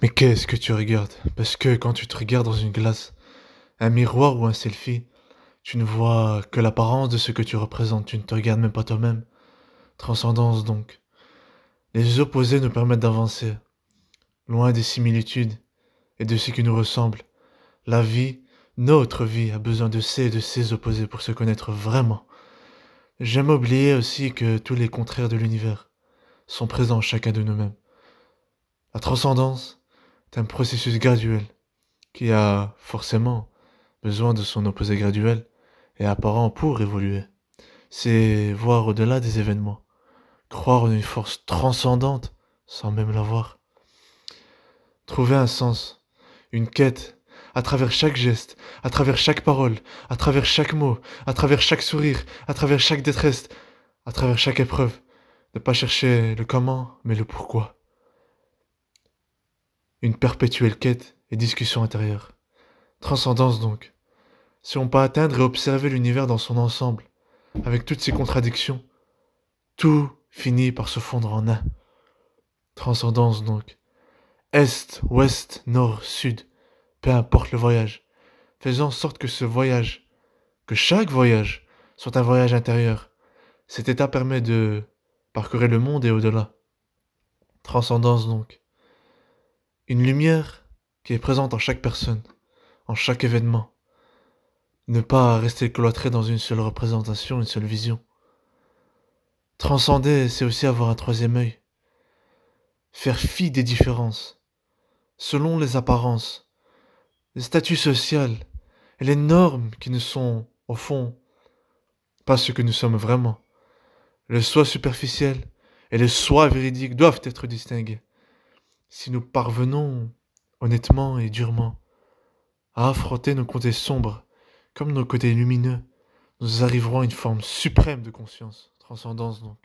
Mais qu'est-ce que tu regardes Parce que quand tu te regardes dans une glace, un miroir ou un selfie, tu ne vois que l'apparence de ce que tu représentes, tu ne te regardes même pas toi-même. Transcendance donc. Les opposés nous permettent d'avancer, loin des similitudes et de ce qui nous ressemble. La vie, notre vie, a besoin de ces et de ses opposés pour se connaître vraiment. J'aime oublier aussi que tous les contraires de l'univers sont présents chacun de nous-mêmes. La transcendance est un processus graduel qui a forcément besoin de son opposé graduel et apparent pour évoluer. C'est voir au-delà des événements, croire en une force transcendante sans même la voir. Trouver un sens, une quête, à travers chaque geste, à travers chaque parole, à travers chaque mot, à travers chaque sourire, à travers chaque détresse, à travers chaque épreuve, ne pas chercher le comment, mais le pourquoi. Une perpétuelle quête et discussion intérieure. Transcendance donc. Si on peut atteindre et observer l'univers dans son ensemble, avec toutes ses contradictions, tout finit par se fondre en un. Transcendance donc. Est, ouest, nord, sud, peu importe le voyage, Faisons en sorte que ce voyage, que chaque voyage, soit un voyage intérieur. Cet état permet de Parcourir le monde et au-delà. Transcendance donc. Une lumière qui est présente en chaque personne, en chaque événement. Ne pas rester cloîtré dans une seule représentation, une seule vision. Transcender, c'est aussi avoir un troisième œil. Faire fi des différences, selon les apparences, les statuts sociaux et les normes qui ne sont, au fond, pas ce que nous sommes vraiment le soi superficiel et le soi véridique doivent être distingués. Si nous parvenons, honnêtement et durement, à affronter nos côtés sombres comme nos côtés lumineux, nous arriverons à une forme suprême de conscience, transcendance donc.